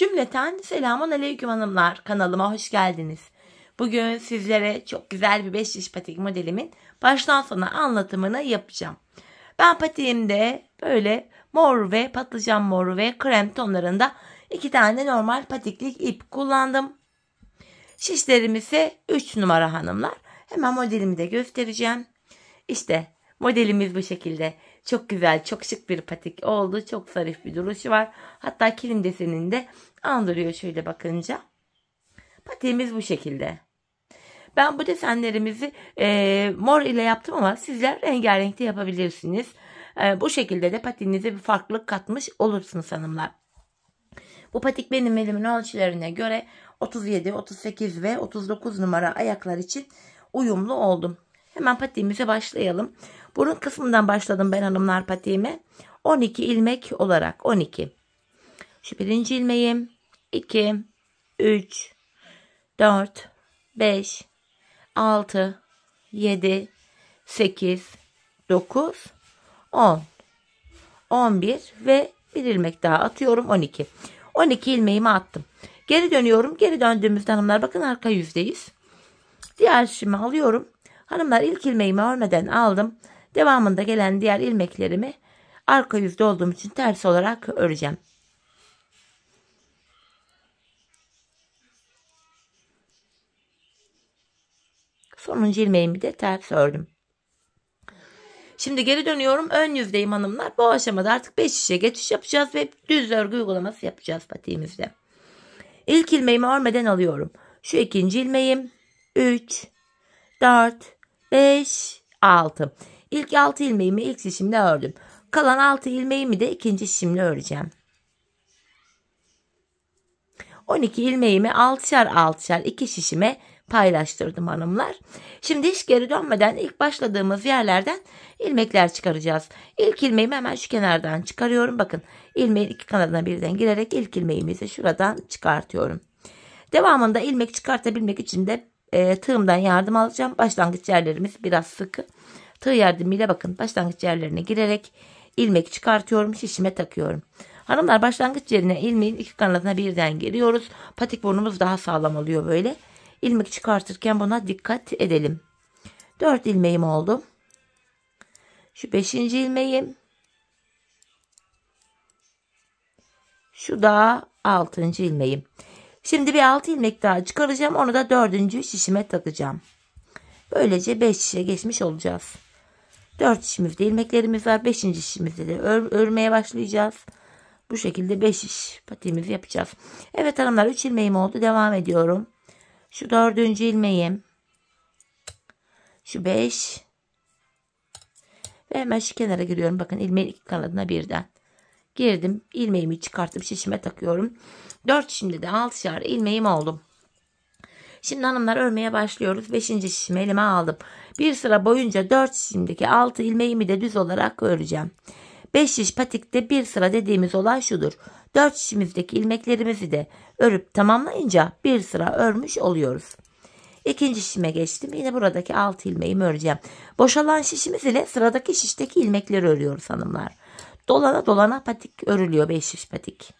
Cümleten selamun aleyküm hanımlar kanalıma hoş geldiniz. Bugün sizlere çok güzel bir 5 diş patik modelimin baştan sona anlatımını yapacağım. Ben patiğimde böyle mor ve patlıcan mor ve krem tonlarında iki tane normal patiklik ip kullandım. Şişlerim ise 3 numara hanımlar. Hemen modelimi de göstereceğim. İşte modelimiz bu şekilde. Çok güzel, çok şık bir patik oldu. Çok zarif bir duruşu var. Hatta kilim desenini de andırıyor şöyle bakınca. Patiğimiz bu şekilde. Ben bu desenlerimizi e, mor ile yaptım ama sizler rengarenk de yapabilirsiniz. E, bu şekilde de patinize bir farklılık katmış olursunuz hanımlar. Bu patik benim elimin ölçülerine göre 37, 38 ve 39 numara ayaklar için uyumlu oldum. Hemen patiğimize başlayalım. Burun kısmından başladım ben hanımlar patiğime. 12 ilmek olarak 12. Şu birinci ilmeğim 2, 3, 4, 5, 6, 7, 8, 9, 10, 11 ve bir ilmek daha atıyorum 12. 12 ilmeğimi attım. Geri dönüyorum. Geri döndüğümüzde hanımlar bakın arka yüzdeyiz. Diğer şişimi alıyorum. Hanımlar ilk ilmeğimi örmeden aldım. Devamında gelen diğer ilmeklerimi arka yüzde olduğum için ters olarak öreceğim. Sonuncu ilmeğimi de ters ördüm. Şimdi geri dönüyorum. Ön yüzdeyim hanımlar. Bu aşamada artık 5 şişe geçiş yapacağız ve düz örgü uygulaması yapacağız patiğimizde. İlk ilmeğimi örmeden alıyorum. Şu ikinci ilmeğim. 3, 4, 5, 6. İlk 6 ilmeğimi ilk şişimde ördüm. Kalan 6 ilmeğimi de ikinci şişimle öreceğim. 12 ilmeğimi 6'şar 6'şar 2 şişime paylaştırdım hanımlar. Şimdi hiç geri dönmeden ilk başladığımız yerlerden ilmekler çıkaracağız. İlk ilmeğimi hemen şu kenardan çıkarıyorum. Bakın ilmeğin iki kanadına birden girerek ilk ilmeğimizi şuradan çıkartıyorum. Devamında ilmek çıkartabilmek için de e, tığımdan yardım alacağım. Başlangıç yerlerimiz biraz sıkı. Tığ yardımıyla bakın başlangıç yerlerine girerek ilmek çıkartıyorum şişime takıyorum. Hanımlar başlangıç yerine ilmeğin iki kanadına birden giriyoruz. Patik burnumuz daha sağlam oluyor böyle. İlmek çıkartırken buna dikkat edelim. 4 ilmeğim oldu. Şu 5. ilmeğim. Şu da 6. ilmeğim. Şimdi bir 6 ilmek daha çıkaracağım. Onu da 4. şişime takacağım. Böylece 5 şişe geçmiş olacağız. 4 şiş ilmeklerimiz var. 5. şişimizde de ör, örmeye başlayacağız. Bu şekilde 5 iş patiğimizi yapacağız. Evet hanımlar 3 ilmeğim oldu. Devam ediyorum. Şu dördüncü ilmeğim. Şu 5. Ve hemen şu kenara giriyorum. Bakın ilmeğin iki kanadına birden. Girdim. ilmeğimi çıkartıp şişime takıyorum. 4 şimdi de 6'şar ilmeğim oldum. Şimdi hanımlar örmeye başlıyoruz. 5. şişimi elime aldım. Bir sıra boyunca 4 şişimdeki 6 ilmeğimi de düz olarak öreceğim. 5 şiş patikte bir sıra dediğimiz olay şudur. 4 şişimizdeki ilmeklerimizi de örüp tamamlayınca bir sıra örmüş oluyoruz. İkinci şişime geçtim. Yine buradaki 6 ilmeğimi öreceğim. Boşalan şişimiz ile sıradaki şişteki ilmekleri örüyoruz hanımlar. Dolana dolana patik örülüyor 5 şiş patik.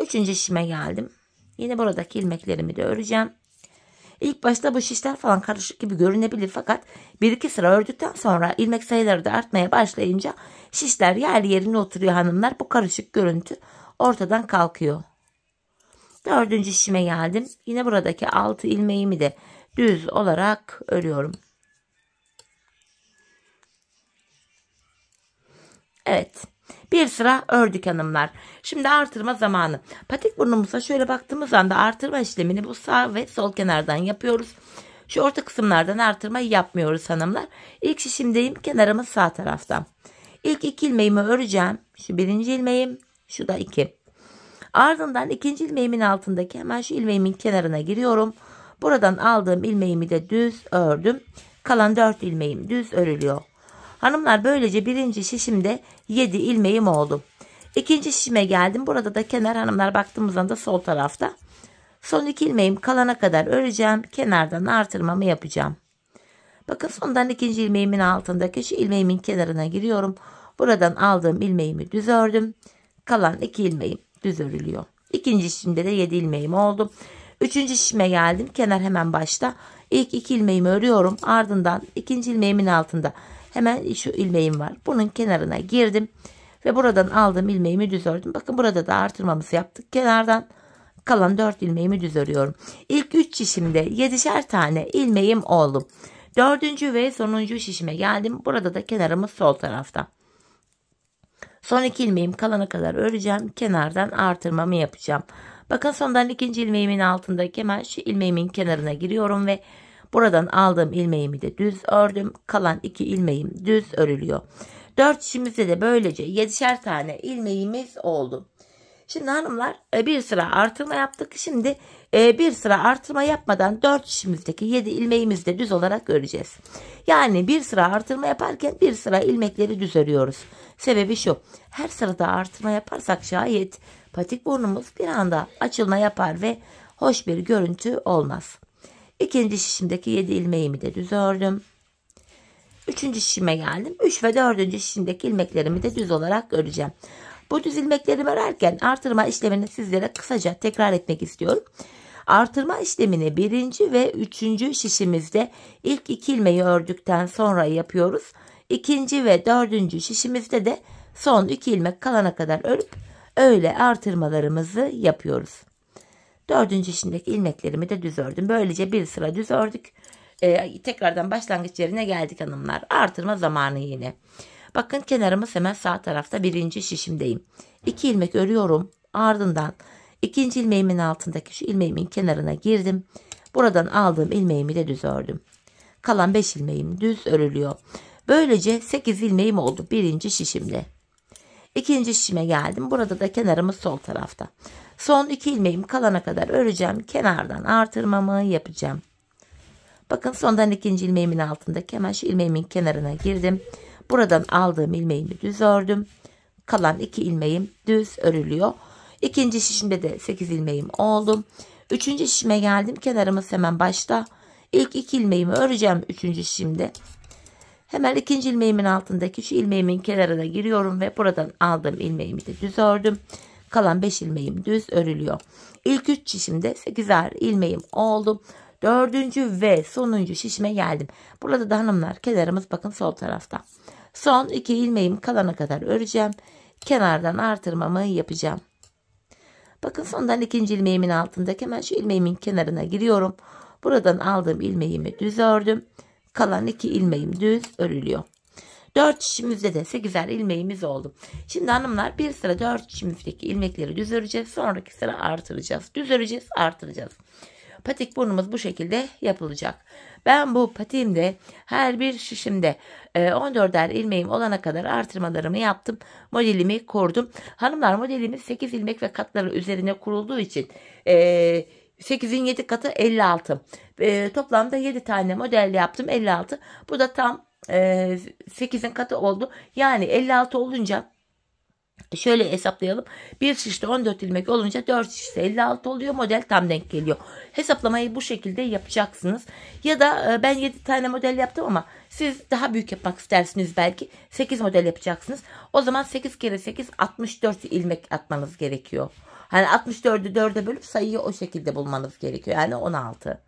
Üçüncü şişime geldim. Yine buradaki ilmeklerimi de öreceğim. İlk başta bu şişler falan karışık gibi görünebilir fakat 1-2 sıra ördükten sonra ilmek sayıları da artmaya başlayınca şişler yer yerine oturuyor hanımlar. Bu karışık görüntü ortadan kalkıyor. Dördüncü şişime geldim. Yine buradaki 6 ilmeğimi de düz olarak örüyorum. Evet. Bir sıra ördük hanımlar. Şimdi artırma zamanı. Patik burnumuza şöyle baktığımız anda artırma işlemini bu sağ ve sol kenardan yapıyoruz. Şu orta kısımlardan artırmayı yapmıyoruz hanımlar. İlk şişimdeyim kenarımız sağ taraftan. İlk iki ilmeğimi öreceğim. Şu birinci ilmeğim şu da iki. Ardından ikinci ilmeğimin altındaki hemen şu ilmeğimin kenarına giriyorum. Buradan aldığım ilmeğimi de düz ördüm. Kalan dört ilmeğim düz örülüyor. Hanımlar böylece birinci şişimde 7 ilmeğim oldu. İkinci şişime geldim. Burada da kenar hanımlar baktığımızda da sol tarafta. Son iki ilmeğim kalana kadar öreceğim. Kenardan artırmamı yapacağım. Bakın sondan ikinci ilmeğimin altındaki şu ilmeğimin kenarına giriyorum. Buradan aldığım ilmeğimi düz ördüm. Kalan iki ilmeğim düz örülüyor. İkinci şişimde de 7 ilmeğim oldu. Üçüncü şişime geldim. Kenar hemen başta. İlk iki ilmeğimi örüyorum. Ardından ikinci ilmeğimin altında Hemen şu ilmeğim var. Bunun kenarına girdim. Ve buradan aldığım ilmeğimi düz ördüm. Bakın burada da artırmamızı yaptık. Kenardan kalan 4 ilmeğimi düz örüyorum. İlk 3 şişimde 7'şer tane ilmeğim oldu. 4. ve sonuncu şişime geldim. Burada da kenarımız sol tarafta. Son iki ilmeğim kalana kadar öreceğim. Kenardan artırmamı yapacağım. Bakın sondan ikinci ilmeğimin altındaki hemen şu ilmeğimin kenarına giriyorum ve Buradan aldığım ilmeğimi de düz ördüm. Kalan iki ilmeğim düz örülüyor. Dört işimizde de böylece yedişer tane ilmeğimiz oldu. Şimdi hanımlar e, bir sıra artırma yaptık. Şimdi e, bir sıra artırma yapmadan 4 işimizdeki 7 ilmeğimizi de düz olarak öreceğiz. Yani bir sıra artırma yaparken bir sıra ilmekleri düz örüyoruz. Sebebi şu. Her sırada artırma yaparsak şayet patik burnumuz bir anda açılma yapar ve hoş bir görüntü olmaz. İkinci şişimdeki 7 ilmeğimi de düz ördüm. Üçüncü şişime geldim. 3 ve dördüncü şişimdeki ilmeklerimi de düz olarak öreceğim. Bu düz ilmekleri örerken artırma işlemini sizlere kısaca tekrar etmek istiyorum. Artırma işlemini birinci ve üçüncü şişimizde ilk iki ilmeği ördükten sonra yapıyoruz. İkinci ve dördüncü şişimizde de son iki ilmek kalana kadar örüp öyle artırmalarımızı yapıyoruz. Dördüncü işimdeki ilmeklerimi de düz ördüm. Böylece bir sıra düz ördük. Ee, tekrardan başlangıç yerine geldik hanımlar. Artırma zamanı yine. Bakın kenarımız hemen sağ tarafta birinci şişimdeyim. İki ilmek örüyorum. Ardından ikinci ilmeğimin altındaki şu ilmeğimin kenarına girdim. Buradan aldığım ilmeğimi de düz ördüm. Kalan beş ilmeğim düz örülüyor. Böylece sekiz ilmeğim oldu birinci şişimde. İkinci şişime geldim. Burada da kenarımız sol tarafta. Son iki ilmeğim kalana kadar öreceğim. Kenardan artırmamı yapacağım. Bakın sondan ikinci ilmeğimin altındaki hemen şu ilmeğimin kenarına girdim. Buradan aldığım ilmeğimi düz ördüm. Kalan iki ilmeğim düz örülüyor. İkinci şişimde de 8 ilmeğim oldum. Üçüncü şişime geldim. Kenarımız hemen başta. İlk iki ilmeğimi öreceğim üçüncü şişimde. Hemen ikinci ilmeğimin altındaki şu ilmeğimin kenarına giriyorum ve buradan aldığım ilmeğimi de düz ördüm. Kalan 5 ilmeğim düz örülüyor. İlk 3 şişimde 8'er ilmeğim oldu. Dördüncü ve sonuncu şişime geldim. Burada da hanımlar kenarımız bakın sol tarafta. Son 2 ilmeğim kalana kadar öreceğim. Kenardan artırmamı yapacağım. Bakın sondan ikinci ilmeğimin altındaki hemen şu ilmeğimin kenarına giriyorum. Buradan aldığım ilmeğimi düz ördüm. Kalan iki ilmeğim düz örülüyor. 4 şişimizde de 8'er ilmeğimiz oldu. Şimdi hanımlar bir sıra 4 şişimizdeki ilmekleri düz öreceğiz. Sonraki sıra artıracağız. Düz öreceğiz, artıracağız. Patik burnumuz bu şekilde yapılacak. Ben bu patiğimde her bir şişimde 14'er ilmeğim olana kadar artırmalarımı yaptım. Modelimi kurdum. Hanımlar modelimiz 8 ilmek ve katları üzerine kurulduğu için 8'in e, 7 katı 56. E, toplamda 7 tane model yaptım 56. Bu da tam 8'in katı oldu. Yani 56 olunca şöyle hesaplayalım. Bir şişte 14 ilmek olunca 4 şişte 56 oluyor. Model tam denk geliyor. Hesaplamayı bu şekilde yapacaksınız. Ya da ben 7 tane model yaptım ama siz daha büyük yapmak istersiniz belki. 8 model yapacaksınız. O zaman 8 kere 8 64 ilmek atmanız gerekiyor. Hani 64'ü 4'e bölüp sayıyı o şekilde bulmanız gerekiyor. Yani 16.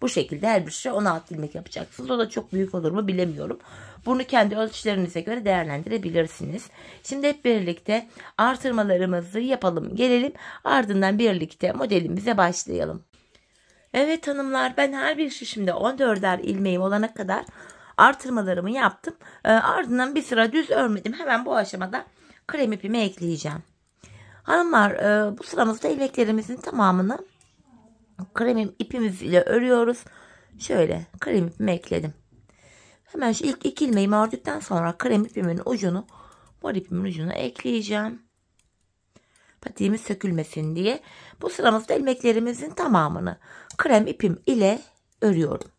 Bu şekilde her bir şişe 16 ilmek yapacaksınız. O da çok büyük olur mu bilemiyorum. Bunu kendi ölçülerinize göre değerlendirebilirsiniz. Şimdi hep birlikte artırmalarımızı yapalım gelelim. Ardından birlikte modelimize başlayalım. Evet hanımlar ben her bir şişimde 14'er ilmeğim olana kadar artırmalarımı yaptım. E, ardından bir sıra düz örmedim. Hemen bu aşamada krem ipimi ekleyeceğim. Hanımlar e, bu sıramızda ilmeklerimizin tamamını Krem ipimiz ile örüyoruz. Şöyle krem ipimi ekledim. Hemen şu ilk iki ilmeğimi ördükten sonra krem ipimin ucunu mor ipimin ucunu ekleyeceğim. Patiğimiz sökülmesin diye. Bu sıramızda ilmeklerimizin tamamını krem ipim ile örüyorum.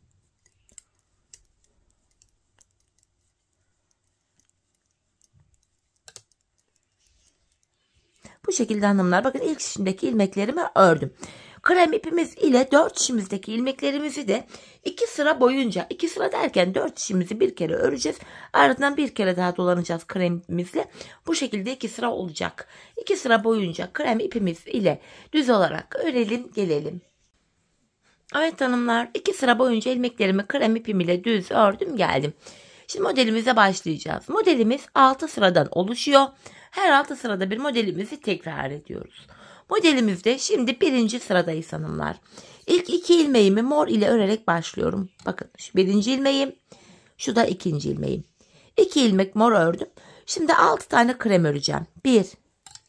Bu şekilde hanımlar bakın ilk şimdiki ilmeklerimi ördüm. Krem ipimiz ile 4 dişimizdeki ilmeklerimizi de 2 sıra boyunca 2 sıra derken 4 dişimizi bir kere öreceğiz. Ardından bir kere daha dolanacağız kremimizle. Bu şekilde 2 sıra olacak. 2 sıra boyunca krem ipimiz ile düz olarak örelim gelelim. Evet hanımlar 2 sıra boyunca ilmeklerimi krem ipim ile düz ördüm geldim. Şimdi modelimize başlayacağız. Modelimiz 6 sıradan oluşuyor. Her 6 sırada bir modelimizi tekrar ediyoruz. Modelimizde şimdi birinci sıradayız hanımlar. İlk iki ilmeğimi mor ile örerek başlıyorum. Bakın şu birinci ilmeğim. Şu da ikinci ilmeğim. İki ilmek mor ördüm. Şimdi altı tane krem öreceğim. Bir,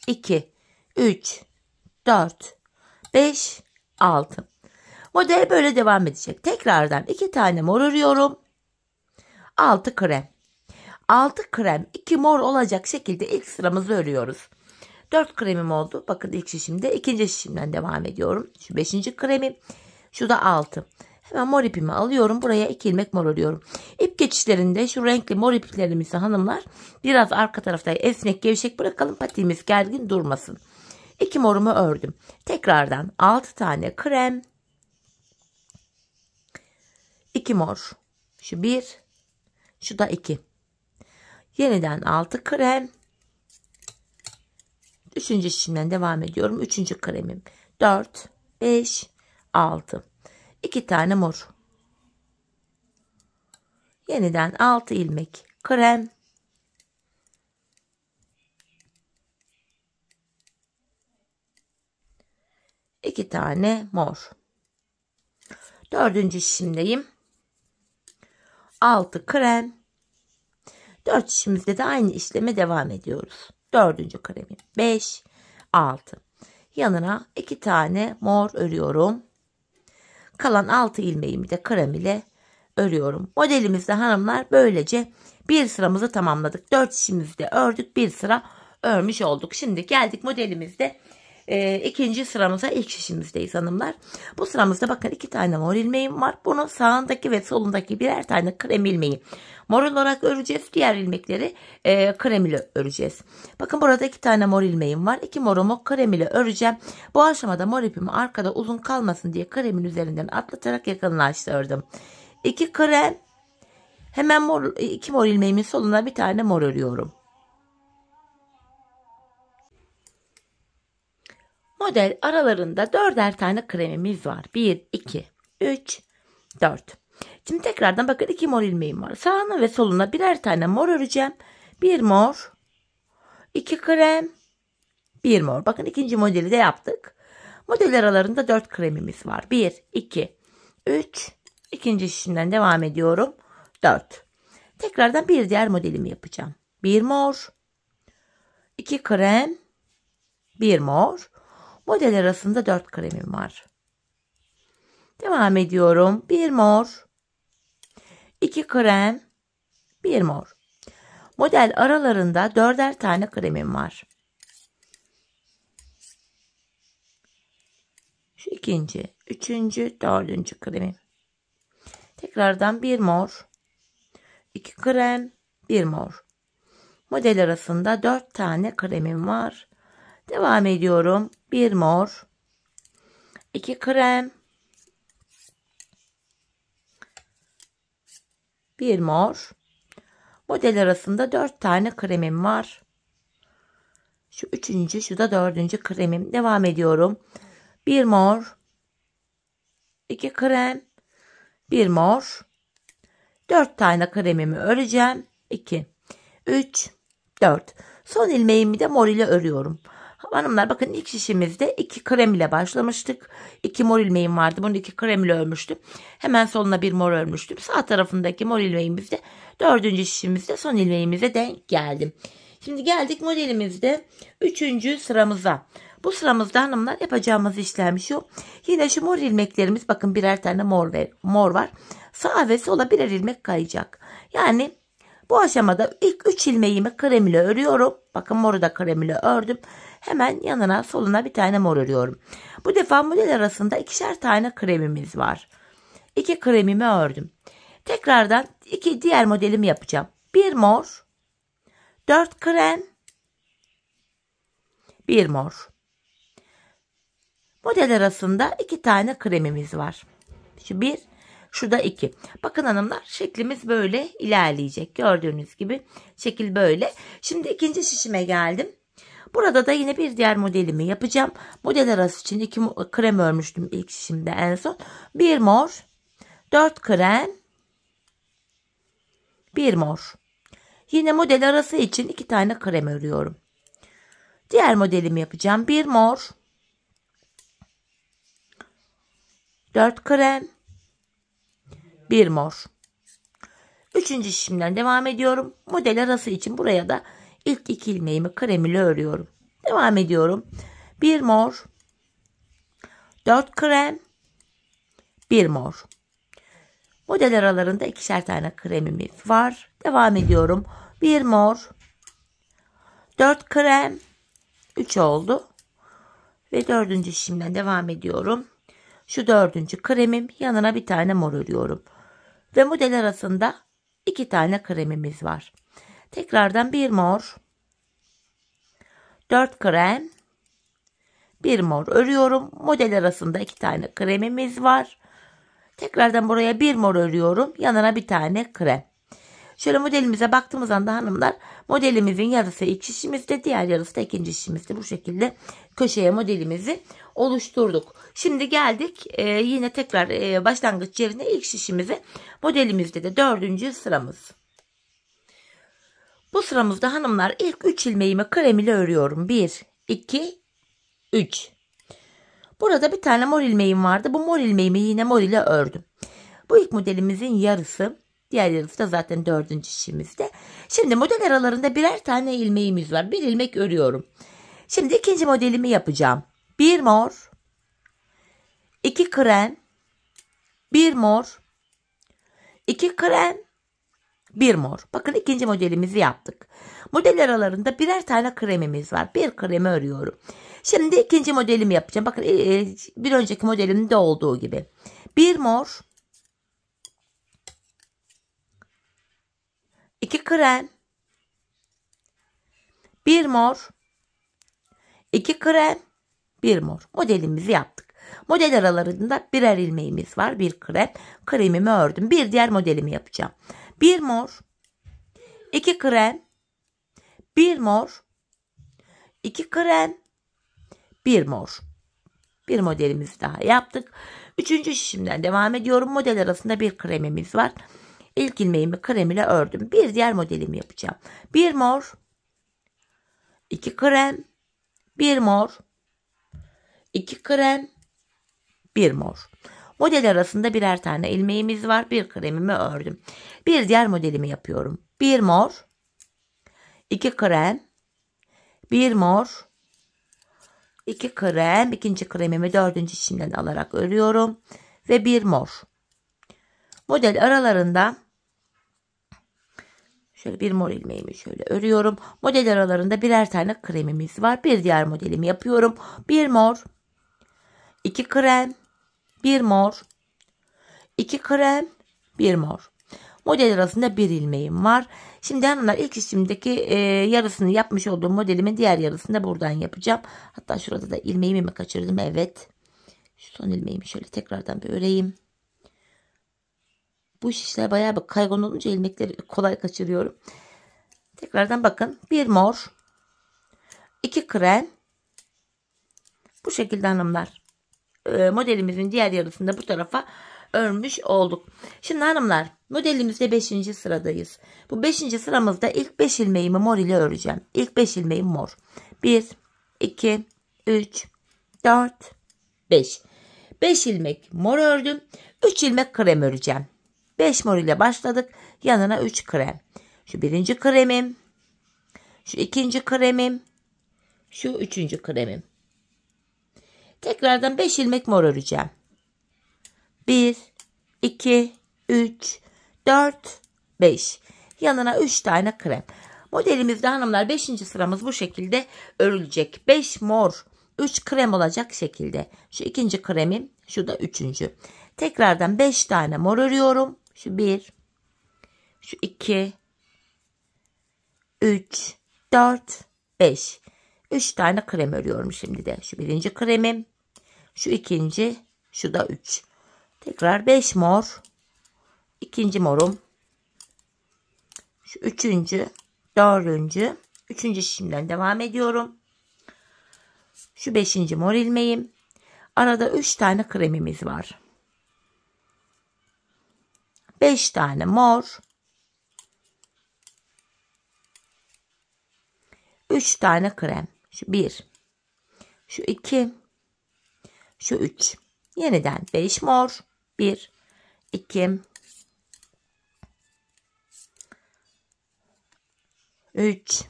iki, üç, dört, beş, altı. Model böyle devam edecek. Tekrardan iki tane mor örüyorum. Altı krem. Altı krem iki mor olacak şekilde ilk sıramızı örüyoruz. 4 kremim oldu. Bakın ilk şişimde. ikinci şişimden devam ediyorum. Şu 5. kremim. Şu da 6. Hemen mor ipimi alıyorum. Buraya 2 ilmek mor alıyorum. İp geçişlerinde şu renkli mor iplerimizi hanımlar biraz arka tarafta esnek gevşek bırakalım. Patiğimiz gergin durmasın. 2 morumu ördüm. Tekrardan 6 tane krem. 2 mor. Şu 1. Şu da 2. Yeniden 6 krem. Üçüncü şişimden devam ediyorum. Üçüncü kremim. 4, 5, 6. 2 tane mor. Yeniden 6 ilmek krem. İki tane mor. Dördüncü şişimdeyim. Altı krem. Dört şişimizde de aynı işleme devam ediyoruz. Dördüncü kremi. Beş, altı. Yanına iki tane mor örüyorum. Kalan altı ilmeğimi de krem ile örüyorum. Modelimizde hanımlar böylece bir sıramızı tamamladık. Dört işimizi de ördük. Bir sıra örmüş olduk. Şimdi geldik modelimizde e, ikinci sıramıza ilk şişimizdeyiz hanımlar. Bu sıramızda bakın iki tane mor ilmeğim var. Bunu sağındaki ve solundaki birer tane krem ilmeği mor olarak öreceğiz. Diğer ilmekleri e, krem ile öreceğiz. Bakın burada iki tane mor ilmeğim var. İki morumu krem ile öreceğim. Bu aşamada mor ipimi arkada uzun kalmasın diye kremin üzerinden atlatarak yakınlaştırdım. İki krem hemen mor, iki mor ilmeğimin soluna bir tane mor örüyorum. Model aralarında dörder tane kremimiz var. 1, 2, 3, 4. Şimdi tekrardan bakın iki mor ilmeğim var. Sağına ve soluna birer tane mor öreceğim. Bir mor, iki krem, bir mor. Bakın ikinci modeli de yaptık. Model aralarında dört kremimiz var. Bir, iki, üç. İkinci şişimden devam ediyorum. Dört. Tekrardan bir diğer modelimi yapacağım. Bir mor, iki krem, bir mor. Model arasında 4 kremim var. Devam ediyorum. 1 mor. 2 krem. 1 mor. Model aralarında 4'er tane kremim var. Şu ikinci, üçüncü, dördüncü kremim. Tekrardan bir mor, iki krem, bir mor. Model arasında dört tane kremim var. Devam ediyorum. Bir mor. iki krem. Bir mor. Model arasında dört tane kremim var. Şu üçüncü, şu da dördüncü kremim. Devam ediyorum. Bir mor. iki krem. Bir mor. Dört tane kremimi öreceğim. İki, üç, dört. Son ilmeğimi de mor ile örüyorum. Hanımlar bakın ilk şişimizde iki krem ile başlamıştık. İki mor ilmeğim vardı. Bunu iki krem ile örmüştüm. Hemen soluna bir mor örmüştüm. Sağ tarafındaki mor ilmeğimizde dördüncü şişimizde son ilmeğimize denk geldim. Şimdi geldik modelimizde üçüncü sıramıza. Bu sıramızda hanımlar yapacağımız işlem şu. Yine şu mor ilmeklerimiz bakın birer tane mor, ve, mor var. Sağa ve sola birer ilmek kayacak. Yani bu aşamada ilk 3 ilmeğimi krem ile örüyorum. Bakın moru da krem ile ördüm. Hemen yanına soluna bir tane mor örüyorum. Bu defa model arasında ikişer tane kremimiz var. İki kremimi ördüm. Tekrardan iki diğer modelimi yapacağım. Bir mor, dört krem, bir mor. Model arasında iki tane kremimiz var. Şu bir, şu da iki. Bakın hanımlar şeklimiz böyle ilerleyecek. Gördüğünüz gibi şekil böyle. Şimdi ikinci şişime geldim. Burada da yine bir diğer modelimi yapacağım. Model arası için iki krem örmüştüm ilk şimdi en son. Bir mor, dört krem, bir mor. Yine model arası için iki tane krem örüyorum. Diğer modelimi yapacağım. Bir mor, dört krem, bir mor. Üçüncü şişimden devam ediyorum. Model arası için buraya da İlk iki ilmeğimi kremili örüyorum. Devam ediyorum. Bir mor, dört krem, bir mor. Model aralarında ikişer tane kremim var. Devam ediyorum. Bir mor, dört krem, üç oldu. Ve dördüncü şimdiden devam ediyorum. Şu dördüncü kremim yanına bir tane mor örüyorum. Ve model arasında iki tane kremimiz var. Tekrardan bir mor. 4 krem. Bir mor örüyorum. Model arasında iki tane kremimiz var. Tekrardan buraya bir mor örüyorum. Yanına bir tane krem. Şöyle modelimize baktığımız anda hanımlar modelimizin yarısı ilk şişimizde diğer yarısı da ikinci şişimizde bu şekilde köşeye modelimizi oluşturduk. Şimdi geldik e, yine tekrar e, başlangıç yerine ilk şişimizi modelimizde de dördüncü sıramız. Bu sıramızda hanımlar ilk 3 ilmeğimi krem ile örüyorum. 1, 2, 3. Burada bir tane mor ilmeğim vardı. Bu mor ilmeğimi yine mor ile ördüm. Bu ilk modelimizin yarısı. Diğer yarısı da zaten dördüncü işimizde. Şimdi model aralarında birer tane ilmeğimiz var. Bir ilmek örüyorum. Şimdi ikinci modelimi yapacağım. Bir mor, iki krem, bir mor, iki krem, bir mor. Bakın ikinci modelimizi yaptık. Model aralarında birer tane kremimiz var. Bir kremi örüyorum. Şimdi ikinci modelimi yapacağım. Bakın e, e, bir önceki modelimde olduğu gibi. Bir mor. iki krem. Bir mor. iki krem. Bir mor. Modelimizi yaptık. Model aralarında birer ilmeğimiz var. Bir krem. Kremimi ördüm. Bir diğer modelimi yapacağım. 1 mor, 2 krem, 1 mor, 2 krem, 1 mor. Bir modelimiz daha yaptık. Üçüncü şişimden devam ediyorum. Model arasında bir kremimiz var. İlk ilmeğimi krem ile ördüm. Bir diğer modelimi yapacağım. Bir mor, iki krem, bir mor, iki krem, bir mor. Model arasında birer tane ilmeğimiz var. Bir kremimi ördüm. Bir diğer modelimi yapıyorum. Bir mor, iki krem, bir mor, iki krem, ikinci kremimi dördüncü içinden alarak örüyorum ve bir mor. Model aralarında Şöyle bir mor ilmeğimi şöyle örüyorum. Model aralarında birer tane kremimiz var. Bir diğer modelimi yapıyorum. Bir mor, iki krem, 1 mor, 2 krem, 1 mor. Model arasında bir ilmeğim var. Şimdi hanımlar ilk işimdeki e, yarısını yapmış olduğum modelimin diğer yarısını da buradan yapacağım. Hatta şurada da ilmeğimi mi kaçırdım? Evet. Şu son ilmeğimi şöyle tekrardan bir öreyim. Bu şişler bayağı bir kaygan olunca ilmekleri kolay kaçırıyorum. Tekrardan bakın. Bir mor. iki krem. Bu şekilde hanımlar. E, modelimizin diğer yarısını da bu tarafa örmüş olduk. Şimdi hanımlar modelimizde 5. sıradayız. Bu 5. sıramızda ilk 5 ilmeğimi mor ile öreceğim. İlk 5 ilmeğim mor. 1, 2, 3, 4, 5. 5 ilmek mor ördüm. 3 ilmek krem öreceğim. 5 mor ile başladık. Yanına 3 krem. Şu birinci kremim. Şu ikinci kremim. Şu üçüncü kremim. Tekrardan 5 ilmek mor öreceğim. 1, 2, 3, 4, 5. Yanına 3 tane krem. Modelimizde hanımlar 5. sıramız bu şekilde örülecek. 5 mor, 3 krem olacak şekilde. Şu ikinci kremim, şu da üçüncü. Tekrardan 5 tane mor örüyorum. Şu 1, şu 2, 3, 4, 5. 3 tane krem örüyorum şimdi de. Şu birinci kremim. Şu ikinci. Şu da 3. Tekrar 5 mor. ikinci morum. Şu üçüncü. Dördüncü. Üçüncü şişimden devam ediyorum. Şu beşinci mor ilmeğim. Arada 3 tane kremimiz var. 5 tane mor. 3 tane krem. Şu 1. Şu 2. Şu 3. Yeniden 5 mor. 1. 2. 3.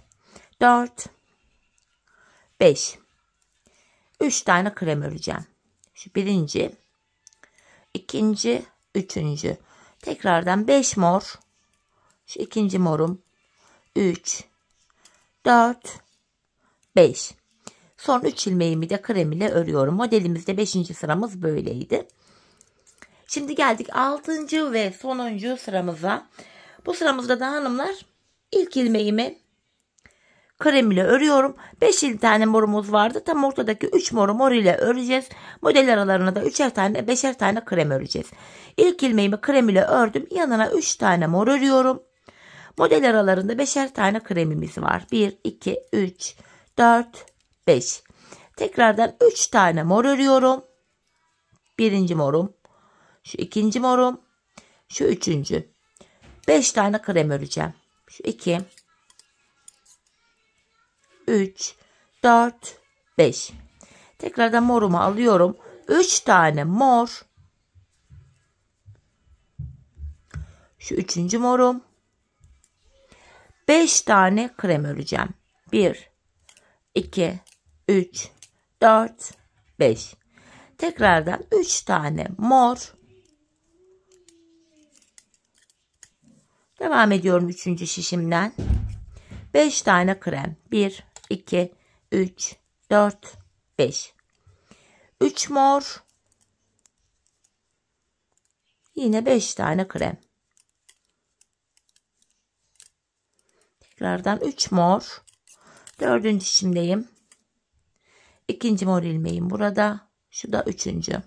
4. 5. 3 tane krem öreceğim. Şu birinci, ikinci, üçüncü. Tekrardan 5 mor. Şu ikinci morum. 3, 4, 5. Son 3 ilmeğimi de krem ile örüyorum. Modelimizde 5. sıramız böyleydi. Şimdi geldik 6. ve sonuncu sıramıza. Bu sıramızda da hanımlar ilk ilmeğimi krem ile örüyorum. 5 tane morumuz vardı. Tam ortadaki 3 moru mor ile öreceğiz. Model aralarına da 3'er tane 5'er tane krem öreceğiz. İlk ilmeğimi krem ile ördüm. Yanına 3 tane mor örüyorum. Model aralarında 5'er tane kremimiz var. 1, 2, 3, 4, 5. Tekrardan 3 tane mor örüyorum. Birinci morum. Şu ikinci morum. Şu üçüncü. 5 tane krem öreceğim. Şu 2. 3, 4, 5. Tekrardan morumu alıyorum. 3 tane mor. Şu üçüncü morum. 5 tane krem öreceğim. 1, 2, 3, 4, 5. Tekrardan 3 tane mor. Devam ediyorum 3. şişimden. 5 tane krem. 1, 2, 3, 4, 5. 3 mor. Yine 5 tane krem. Tekrardan 3 mor. Dördüncü işimdeyim. İkinci mor ilmeğim burada. Şu da üçüncü.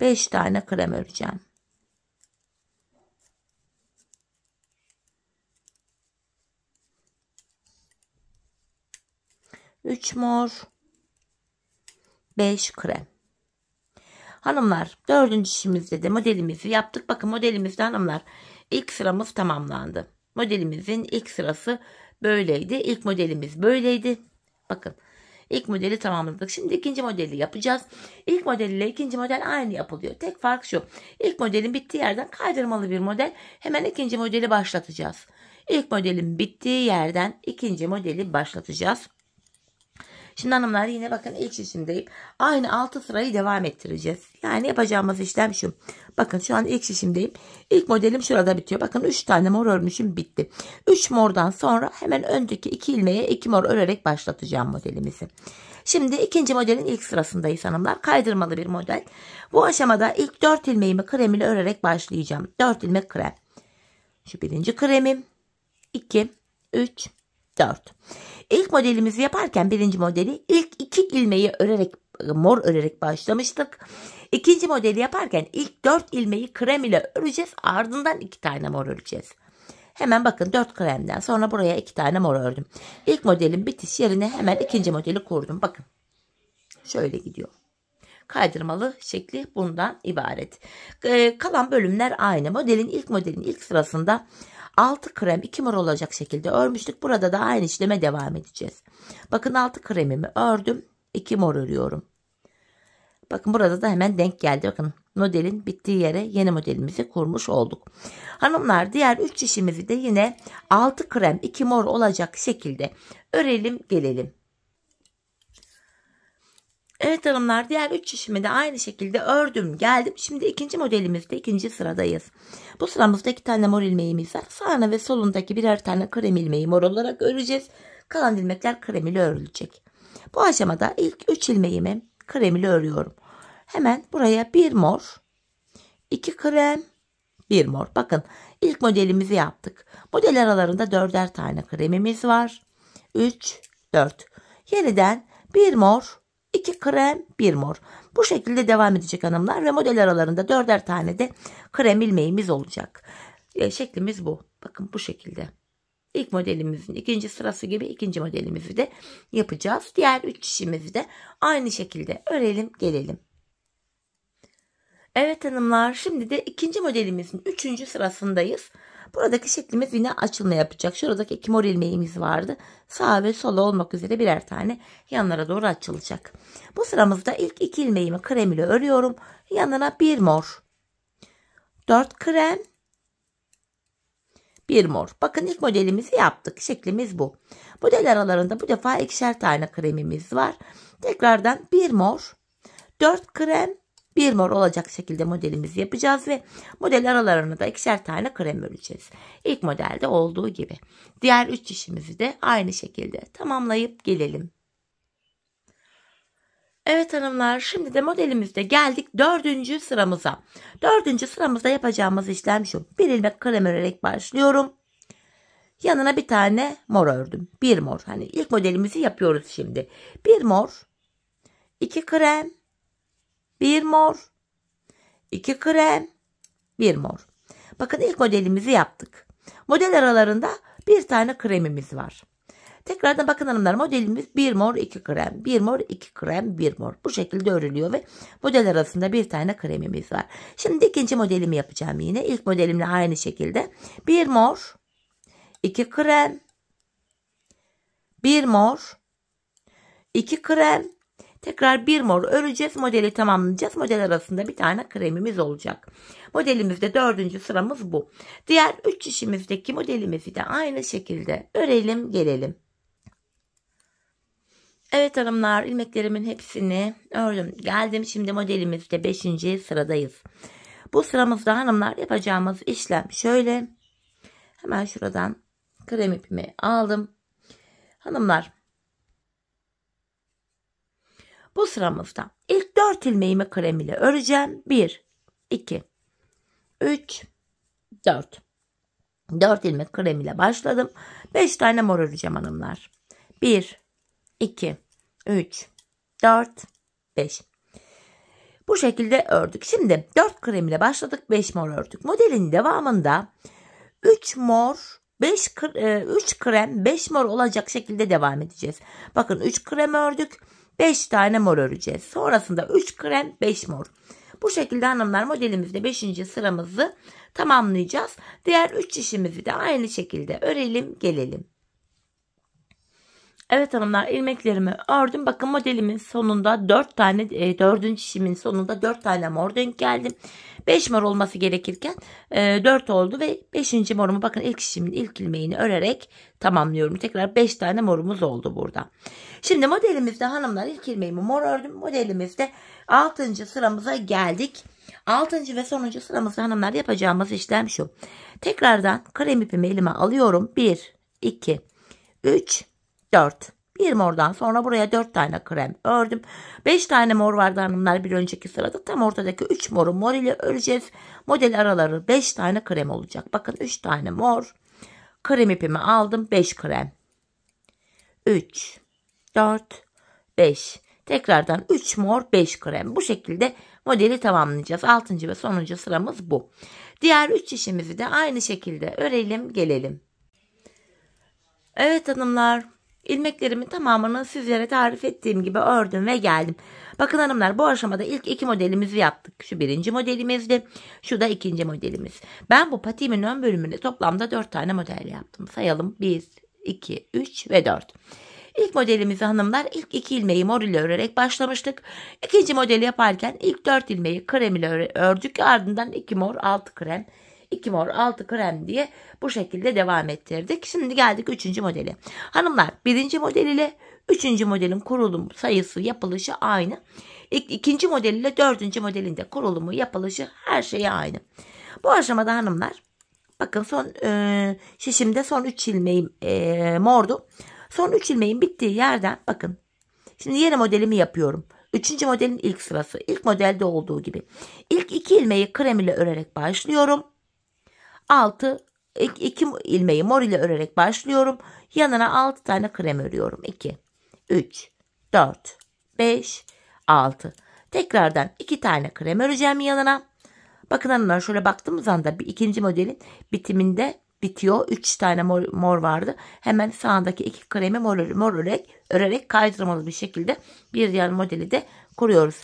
Beş tane krem öreceğim. Üç mor. Beş krem. Hanımlar dördüncü işimizde de modelimizi yaptık. Bakın modelimizde hanımlar ilk sıramız tamamlandı. Modelimizin ilk sırası böyleydi. İlk modelimiz böyleydi. Bakın ilk modeli tamamladık. Şimdi ikinci modeli yapacağız. İlk model ile ikinci model aynı yapılıyor. Tek fark şu. İlk modelin bittiği yerden kaydırmalı bir model. Hemen ikinci modeli başlatacağız. İlk modelin bittiği yerden ikinci modeli başlatacağız. Şimdi hanımlar yine bakın ilk şişimdeyim. Aynı 6 sırayı devam ettireceğiz. Yani yapacağımız işlem şu. Bakın şu an ilk şişimdeyim. İlk modelim şurada bitiyor. Bakın 3 tane mor örmüşüm bitti. 3 mordan sonra hemen öndeki 2 ilmeğe 2 mor örerek başlatacağım modelimizi. Şimdi ikinci modelin ilk sırasındayız hanımlar. Kaydırmalı bir model. Bu aşamada ilk 4 ilmeğimi krem ile örerek başlayacağım. 4 ilmek krem. Şu birinci kremim. 2, 3, 4. İlk modelimizi yaparken birinci modeli ilk iki ilmeği örerek e, mor örerek başlamıştık. İkinci modeli yaparken ilk dört ilmeği krem ile öreceğiz. Ardından iki tane mor öreceğiz. Hemen bakın dört kremden sonra buraya iki tane mor ördüm. İlk modelin bitiş yerine hemen ikinci modeli kurdum. Bakın şöyle gidiyor kaydırmalı şekli bundan ibaret. Ee, kalan bölümler aynı. Modelin ilk modelin ilk sırasında 6 krem 2 mor olacak şekilde örmüştük. Burada da aynı işleme devam edeceğiz. Bakın 6 kremimi ördüm. 2 mor örüyorum. Bakın burada da hemen denk geldi. Bakın modelin bittiği yere yeni modelimizi kurmuş olduk. Hanımlar diğer 3 işimizi de yine 6 krem 2 mor olacak şekilde örelim gelelim. Evet hanımlar diğer 3 şişimi de aynı şekilde ördüm geldim. Şimdi ikinci modelimizde ikinci sıradayız. Bu sıramızda iki tane mor ilmeğimiz var. Sağına ve solundaki birer tane krem ilmeği mor olarak öreceğiz. Kalan ilmekler krem ile örülecek. Bu aşamada ilk 3 ilmeğimi krem ile örüyorum. Hemen buraya bir mor, iki krem, bir mor. Bakın ilk modelimizi yaptık. Model aralarında dörder tane kremimiz var. 3, 4. Yeniden bir mor, 2 krem, 1 mor. Bu şekilde devam edecek hanımlar ve model aralarında dörder tane de krem ilmeğimiz olacak. E, şeklimiz bu. Bakın bu şekilde. İlk modelimizin ikinci sırası gibi ikinci modelimizi de yapacağız. Diğer üç işimizi de aynı şekilde örelim gelelim. Evet hanımlar şimdi de ikinci modelimizin üçüncü sırasındayız. Buradaki şeklimiz yine açılma yapacak. Şuradaki iki mor ilmeğimiz vardı. Sağ ve sola olmak üzere birer tane yanlara doğru açılacak. Bu sıramızda ilk iki ilmeğimi krem ile örüyorum. Yanına bir mor. dört krem. bir mor. Bakın ilk modelimizi yaptık. Şeklimiz bu. Model aralarında bu defa ikişer tane kremimiz var. Tekrardan bir mor. dört krem bir mor olacak şekilde modelimizi yapacağız ve model aralarına da ikişer tane krem öreceğiz. İlk modelde olduğu gibi. Diğer üç işimizi de aynı şekilde tamamlayıp gelelim. Evet hanımlar şimdi de modelimizde geldik dördüncü sıramıza. Dördüncü sıramızda yapacağımız işlem şu. Bir ilmek krem örerek başlıyorum. Yanına bir tane mor ördüm. Bir mor. Hani ilk modelimizi yapıyoruz şimdi. Bir mor. iki krem. Bir mor, iki krem, bir mor. Bakın ilk modelimizi yaptık. Model aralarında bir tane kremimiz var. Tekrardan bakın hanımlar modelimiz bir mor iki krem. bir mor iki krem bir mor. Bu şekilde örülüyor ve model arasında bir tane kremimiz var. Şimdi ikinci modelimi yapacağım yine. İlk modelimle aynı şekilde. bir mor iki krem bir mor iki krem Tekrar bir mor öreceğiz. Modeli tamamlayacağız. Model arasında bir tane kremimiz olacak. Modelimizde dördüncü sıramız bu. Diğer üç şişimizdeki modelimizi de aynı şekilde örelim gelelim. Evet hanımlar ilmeklerimin hepsini ördüm. Geldim şimdi modelimizde beşinci sıradayız. Bu sıramızda hanımlar yapacağımız işlem şöyle. Hemen şuradan krem ipimi aldım. Hanımlar bu sıramızda ilk 4 ilmeğimi krem ile öreceğim. 1, 2, 3, 4. 4 ilmek krem ile başladım. 5 tane mor öreceğim hanımlar. 1, 2, 3, 4, 5. Bu şekilde ördük. Şimdi 4 krem ile başladık 5 mor ördük. Modelin devamında 3 mor 5 3 e, krem 5 mor olacak şekilde devam edeceğiz. Bakın 3 krem ördük. 5 tane mor öreceğiz. Sonrasında 3 krem 5 mor. Bu şekilde hanımlar modelimizde 5. sıramızı tamamlayacağız. Diğer 3 işimizi de aynı şekilde örelim gelelim. Evet hanımlar ilmeklerimi ördüm. Bakın modelimin sonunda 4 tane, e, 4. işimin sonunda 4 tane mor denk geldim. 5 mor olması gerekirken e, 4 oldu ve 5. morumu bakın ilk işimin ilk ilmeğini örerek tamamlıyorum. Tekrar 5 tane morumuz oldu burada. Şimdi modelimizde hanımlar ilk ilmeğimi mor ördüm. Modelimizde 6. sıramıza geldik. 6. ve sonuncu sıramızda hanımlar yapacağımız işlem şu. Tekrardan krem ipimi elime alıyorum. 1, 2, 3, 4. Bir mordan sonra buraya 4 tane krem ördüm. 5 tane mor vardı hanımlar bir önceki sırada. Tam ortadaki 3 moru mor ile öreceğiz. Model araları 5 tane krem olacak. Bakın 3 tane mor. Krem ipimi aldım. 5 krem. 3 4, 5. Tekrardan 3 mor 5 krem. Bu şekilde modeli tamamlayacağız. 6. ve sonuncu sıramız bu. Diğer 3 işimizi de aynı şekilde örelim gelelim. Evet hanımlar ilmeklerimin tamamını sizlere tarif ettiğim gibi ördüm ve geldim. Bakın hanımlar bu aşamada ilk iki modelimizi yaptık. Şu birinci modelimizdi. Şu da ikinci modelimiz. Ben bu patiğimin ön bölümünde toplamda dört tane model yaptım. Sayalım. Bir, iki, üç ve dört. İlk modelimizi hanımlar ilk iki ilmeği mor ile örerek başlamıştık. İkinci modeli yaparken ilk dört ilmeği krem ile ördük. Ardından iki mor altı krem 2 mor 6 krem diye bu şekilde devam ettirdik. Şimdi geldik 3. modeli. Hanımlar 1. model ile 3. modelin kurulum sayısı yapılışı aynı. İk, model ile 4. modelin de kurulumu yapılışı her şeyi aynı. Bu aşamada hanımlar bakın son e, şişimde son 3 ilmeğim e, mordu. Son 3 ilmeğin bittiği yerden bakın. Şimdi yeni modelimi yapıyorum. Üçüncü modelin ilk sırası. İlk modelde olduğu gibi. İlk iki ilmeği krem ile örerek başlıyorum. Altı ilk iki ilmeği mor ile örerek başlıyorum. Yanına altı tane krem örüyorum. 2, 3, 4, 5, 6. Tekrardan iki tane krem öreceğim yanına. Bakın anılar şöyle baktığımız anda bir ikinci modelin bitiminde bitiyor. 3 tane mor, mor vardı. Hemen sağındaki iki kremi mor, mor örerek, örerek kaydırmalı bir şekilde bir diğer modeli de kuruyoruz.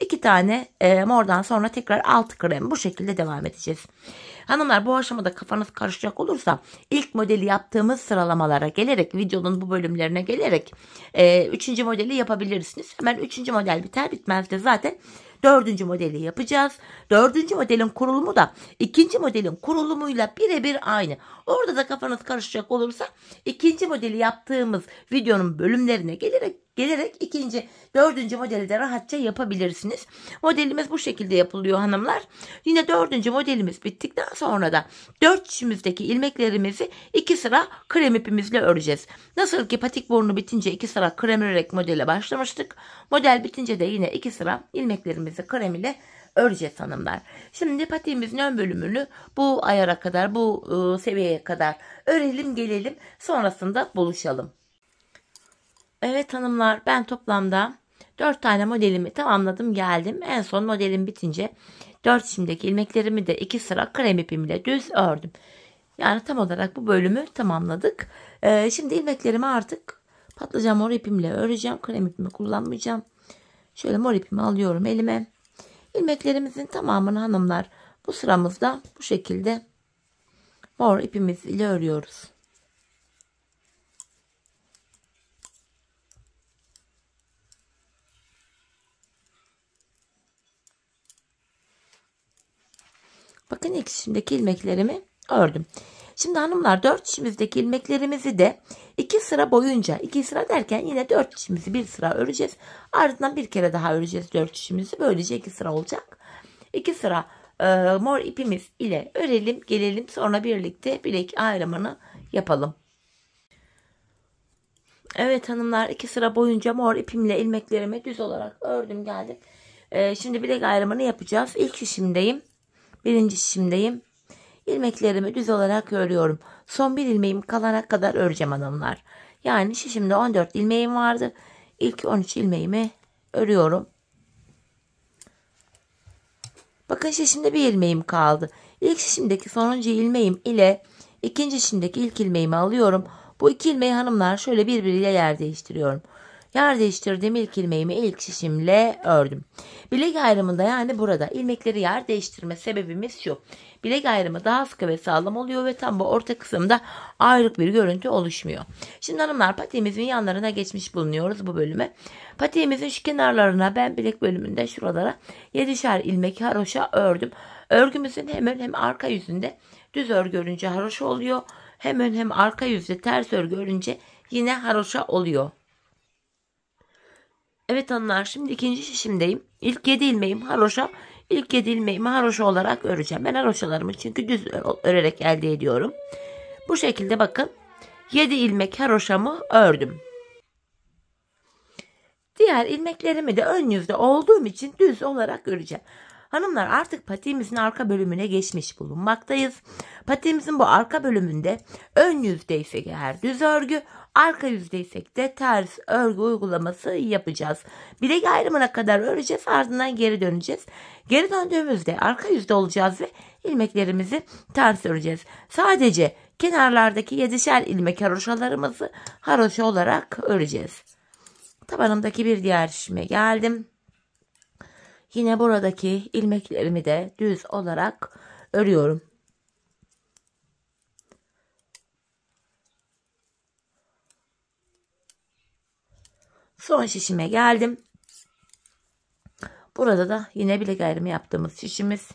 2 tane e, mordan sonra tekrar 6 krem bu şekilde devam edeceğiz. Hanımlar bu aşamada kafanız karışacak olursa ilk modeli yaptığımız sıralamalara gelerek videonun bu bölümlerine gelerek 3. E, üçüncü modeli yapabilirsiniz. Hemen 3. model biter bitmez de zaten Dördüncü modeli yapacağız. Dördüncü modelin kurulumu da ikinci modelin kurulumuyla birebir aynı. Orada da kafanız karışacak olursa ikinci modeli yaptığımız videonun bölümlerine gelerek gelerek ikinci, dördüncü modeli de rahatça yapabilirsiniz. Modelimiz bu şekilde yapılıyor hanımlar. Yine dördüncü modelimiz bittikten sonra da dört içimizdeki ilmeklerimizi iki sıra krem ipimizle öreceğiz. Nasıl ki patik burnu bitince iki sıra krem örerek modele başlamıştık. Model bitince de yine iki sıra ilmeklerimizi krem ile öreceğiz hanımlar. Şimdi patiğimizin ön bölümünü bu ayara kadar, bu ıı, seviyeye kadar örelim gelelim. Sonrasında buluşalım. Evet hanımlar ben toplamda 4 tane modelimi tamamladım geldim. En son modelim bitince 4 şimdiki ilmeklerimi de 2 sıra krem ipimle düz ördüm. Yani tam olarak bu bölümü tamamladık. Ee, şimdi ilmeklerimi artık patlıcan mor ipimle öreceğim. Krem ipimi kullanmayacağım. Şöyle mor ipimi alıyorum elime. İlmeklerimizin tamamını hanımlar bu sıramızda bu şekilde mor ipimiz ile örüyoruz. Bakın ikişimdeki ilmeklerimi ördüm. Şimdi hanımlar dört dişimizdeki ilmeklerimizi de iki sıra boyunca iki sıra derken yine dört dişimizi bir sıra öreceğiz. Ardından bir kere daha öreceğiz dört dişimizi. Böylece iki sıra olacak. İki sıra e, mor ipimiz ile örelim gelelim sonra birlikte bilek ayrımını yapalım. Evet hanımlar iki sıra boyunca mor ipimle ilmeklerimi düz olarak ördüm geldim. E, şimdi bilek ayrımını yapacağız. İlk işimdeyim. Birinci şişimdeyim. İlmeklerimi düz olarak örüyorum. Son bir ilmeğim kalana kadar öreceğim hanımlar. Yani şişimde 14 ilmeğim vardı. İlk 13 ilmeğimi örüyorum. Bakın şişimde bir ilmeğim kaldı. İlk şişimdeki sonuncu ilmeğim ile ikinci şişimdeki ilk ilmeğimi alıyorum. Bu iki ilmeği hanımlar şöyle birbiriyle yer değiştiriyorum. Yer değiştirdiğim ilk ilmeğimi ilk şişimle ördüm. Bilek ayrımında yani burada ilmekleri yer değiştirme sebebimiz şu. Bilek ayrımı daha sıkı ve sağlam oluyor ve tam bu orta kısımda ayrık bir görüntü oluşmuyor. Şimdi hanımlar patiğimizin yanlarına geçmiş bulunuyoruz bu bölüme. Patiğimizin şu kenarlarına ben bilek bölümünde şuralara 7'şer ilmek haroşa ördüm. Örgümüzün hem ön hem arka yüzünde düz örgü örünce haroşa oluyor. Hem ön hem arka yüzde ters örgü örünce yine haroşa oluyor. Evet hanımlar şimdi ikinci şişimdeyim. İlk yedi ilmeğim haroşa. İlk yedi ilmeğimi haroşa olarak öreceğim. Ben haroşalarımı çünkü düz örerek elde ediyorum. Bu şekilde bakın. 7 ilmek haroşamı ördüm. Diğer ilmeklerimi de ön yüzde olduğum için düz olarak öreceğim. Hanımlar artık patiğimizin arka bölümüne geçmiş bulunmaktayız. Patiğimizin bu arka bölümünde ön yüzde ise eğer düz örgü, Arka yüzdeysek de ters örgü uygulaması yapacağız. Bileği ayrımına kadar öreceğiz ardından geri döneceğiz. Geri döndüğümüzde arka yüzde olacağız ve ilmeklerimizi ters öreceğiz. Sadece kenarlardaki yedişer ilmek haroşalarımızı haroşa olarak öreceğiz. Tabanımdaki bir diğer şişime geldim. Yine buradaki ilmeklerimi de düz olarak örüyorum. Son şişime geldim. Burada da yine bilek ayrımı yaptığımız şişimiz.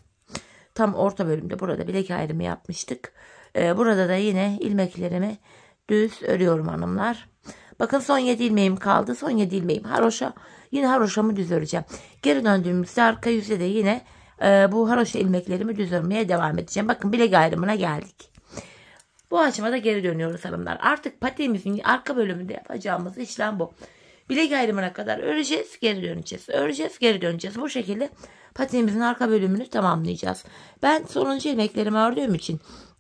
Tam orta bölümde burada bilek ayrımı yapmıştık. Ee, burada da yine ilmeklerimi düz örüyorum hanımlar. Bakın son 7 ilmeğim kaldı. Son 7 ilmeğim haroşa. Yine haroşamı düz öreceğim. Geri döndüğümüzde arka yüzde de yine e, bu haroşa ilmeklerimi düz örmeye devam edeceğim. Bakın bilek ayrımına geldik. Bu aşamada geri dönüyoruz hanımlar. Artık patiğimizin arka bölümünde yapacağımız işlem bu bilek ayrımına kadar öreceğiz, geri döneceğiz. Öreceğiz, geri döneceğiz. Bu şekilde patiğimizin arka bölümünü tamamlayacağız. Ben sonuncu ilmeklerimi ördüğüm için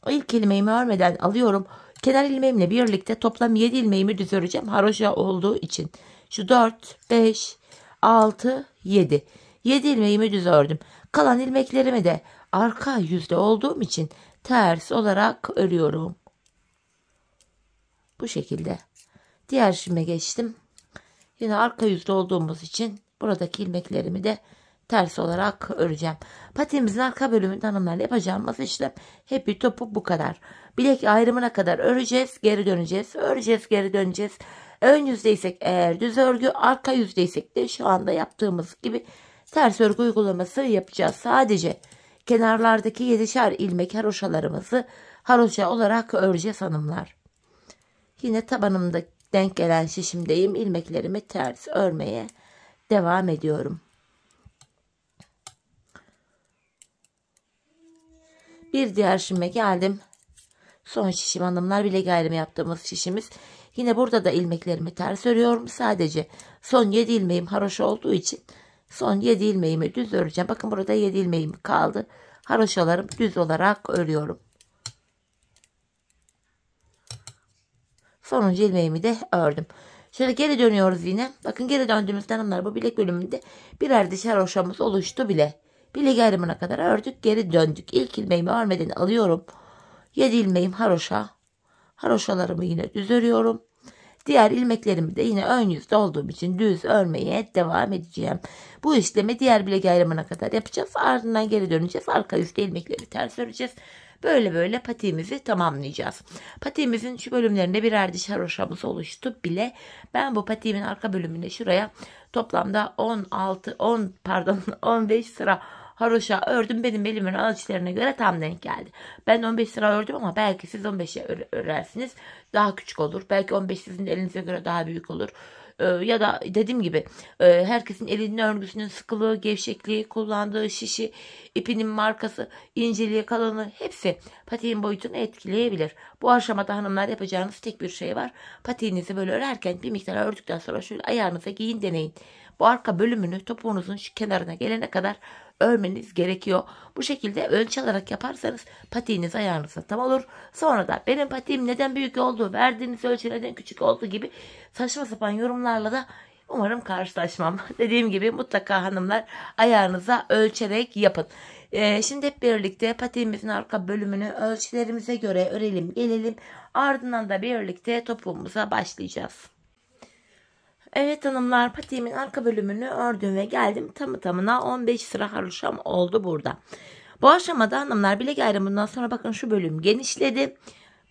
ilk ilmeğimi örmeden alıyorum. Kenar ilmeğimle birlikte toplam 7 ilmeğimi düz öreceğim. Haroşa olduğu için. Şu 4, 5, 6, 7. 7 ilmeğimi düz ördüm. Kalan ilmeklerimi de arka yüzde olduğum için ters olarak örüyorum. Bu şekilde. Diğer şime geçtim. Yine arka yüzlü olduğumuz için buradaki ilmeklerimi de ters olarak öreceğim. Patimizin arka bölümünde hanımlar yapacağımız işlem hep bir topuk bu kadar. Bilek ayrımına kadar öreceğiz, geri döneceğiz, öreceğiz, geri döneceğiz. Ön yüzdeysek eğer düz örgü, arka yüzdeysek de şu anda yaptığımız gibi ters örgü uygulaması yapacağız. Sadece kenarlardaki yedişer ilmek haroşalarımızı haroşa olarak öreceğiz hanımlar. Yine tabanımdaki denk gelen şişimdeyim. ilmeklerimi ters örmeye devam ediyorum. Bir diğer şişime geldim. Son şişim hanımlar bile gayrım yaptığımız şişimiz. Yine burada da ilmeklerimi ters örüyorum. Sadece son 7 ilmeğim haroşa olduğu için son 7 ilmeğimi düz öreceğim. Bakın burada 7 ilmeğim kaldı. Haroşalarım düz olarak örüyorum. Sonuncu ilmeğimi de ördüm. Şöyle geri dönüyoruz yine. Bakın geri döndüğümüzde hanımlar bu bilek bölümünde birer dişer hoşamız oluştu bile. Bilek ayrımına kadar ördük geri döndük. İlk ilmeğimi örmeden alıyorum. 7 ilmeğim haroşa. Haroşalarımı yine düz örüyorum. Diğer ilmeklerimi de yine ön yüzde olduğum için düz örmeye devam edeceğim. Bu işlemi diğer bilek ayrımına kadar yapacağız. Ardından geri döneceğiz. Arka üstte ilmekleri ters öreceğiz. Böyle böyle patiğimizi tamamlayacağız. Patiğimizin şu bölümlerinde birer diş haroşamız oluştu bile. Ben bu patiğimin arka bölümünde şuraya toplamda 16 10 pardon 15 sıra haroşa ördüm. Benim elimin ölçülerine göre tam denk geldi. Ben 15 sıra ördüm ama belki siz 15'e örersiniz. Daha küçük olur. Belki 15 sizin elinize göre daha büyük olur. E, ya da dediğim gibi e, herkesin elinin örgüsünün sıkılığı, gevşekliği, kullandığı şişi, ipinin markası, inceliği, kalınlığı hepsi patiğin boyutunu etkileyebilir. Bu aşamada hanımlar yapacağınız tek bir şey var. Patiğinizi böyle örerken bir miktar ördükten sonra şöyle ayağınıza giyin deneyin. Bu arka bölümünü topuğunuzun şu kenarına gelene kadar örmeniz gerekiyor. Bu şekilde ölçü alarak yaparsanız patiğiniz ayağınıza tam olur. Sonra da benim patiğim neden büyük oldu, verdiğiniz ölçü neden küçük oldu gibi saçma sapan yorumlarla da umarım karşılaşmam. Dediğim gibi mutlaka hanımlar ayağınıza ölçerek yapın. Ee, şimdi hep birlikte patiğimizin arka bölümünü ölçülerimize göre örelim gelelim. Ardından da birlikte topuğumuza başlayacağız. Evet hanımlar patiğimin arka bölümünü ördüm ve geldim tamı tamına 15 sıra haroşam oldu burada. Bu aşamada hanımlar bilek ayrımından sonra bakın şu bölüm genişledi.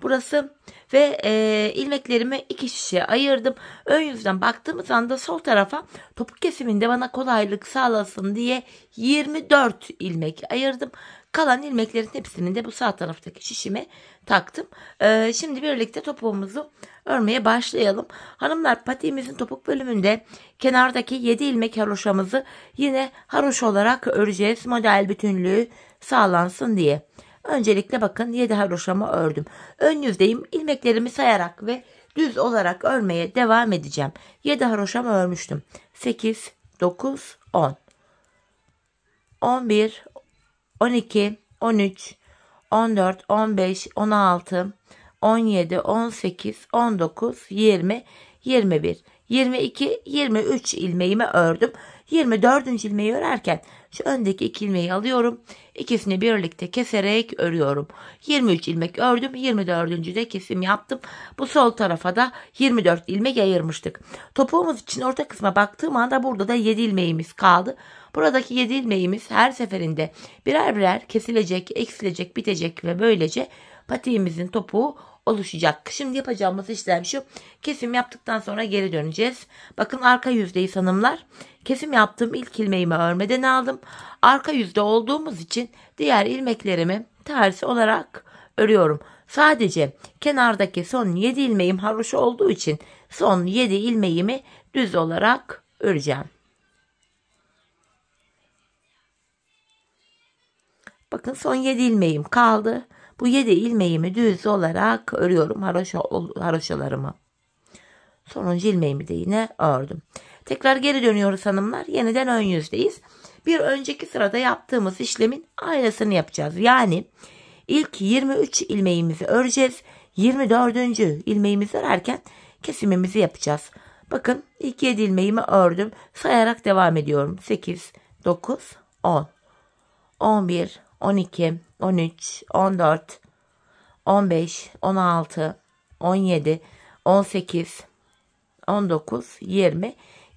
Burası ve e, ilmeklerimi iki şişe ayırdım. Ön yüzden baktığımız anda sol tarafa topuk kesiminde bana kolaylık sağlasın diye 24 ilmek ayırdım. Kalan ilmeklerin hepsini de bu sağ taraftaki şişime taktım. E, şimdi birlikte topuğumuzu örmeye başlayalım. Hanımlar patiğimizin topuk bölümünde kenardaki 7 ilmek haroşamızı yine haroş olarak öreceğiz. Model bütünlüğü sağlansın diye. Öncelikle bakın 7 haroşamı ördüm. Ön yüzdeyim ilmeklerimi sayarak ve düz olarak örmeye devam edeceğim. 7 haroşamı örmüştüm. 8, 9, 10. 11, 12, 13, 14, 15, 16, 17, 18, 19, 20, 21, 22, 23 ilmeğimi ördüm. 24. ilmeği örerken şu öndeki iki ilmeği alıyorum. İkisini birlikte keserek örüyorum. 23 ilmek ördüm. 24. de kesim yaptım. Bu sol tarafa da 24 ilmek ayırmıştık. Topuğumuz için orta kısma baktığım anda burada da 7 ilmeğimiz kaldı. Buradaki 7 ilmeğimiz her seferinde birer birer kesilecek, eksilecek, bitecek ve böylece patiğimizin topuğu oluşacak. Şimdi yapacağımız işlem şu. Kesim yaptıktan sonra geri döneceğiz. Bakın arka yüzdeyi sanımlar. Kesim yaptığım ilk ilmeğimi örmeden aldım. Arka yüzde olduğumuz için diğer ilmeklerimi tersi olarak örüyorum. Sadece kenardaki son 7 ilmeğim haroş olduğu için son 7 ilmeğimi düz olarak öreceğim. Bakın son 7 ilmeğim kaldı. Bu yedi ilmeğimi düz olarak örüyorum haroşa, haroşalarımı. Sonuncu ilmeğimi de yine ördüm. Tekrar geri dönüyoruz hanımlar. Yeniden ön yüzdeyiz. Bir önceki sırada yaptığımız işlemin aynısını yapacağız. Yani ilk 23 ilmeğimizi öreceğiz. 24. ilmeğimizi örerken kesimimizi yapacağız. Bakın ilk 7 ilmeğimi ördüm. Sayarak devam ediyorum. 8, 9, 10, 11, 12, 13, 14, 15, 16, 17, 18, 19, 20,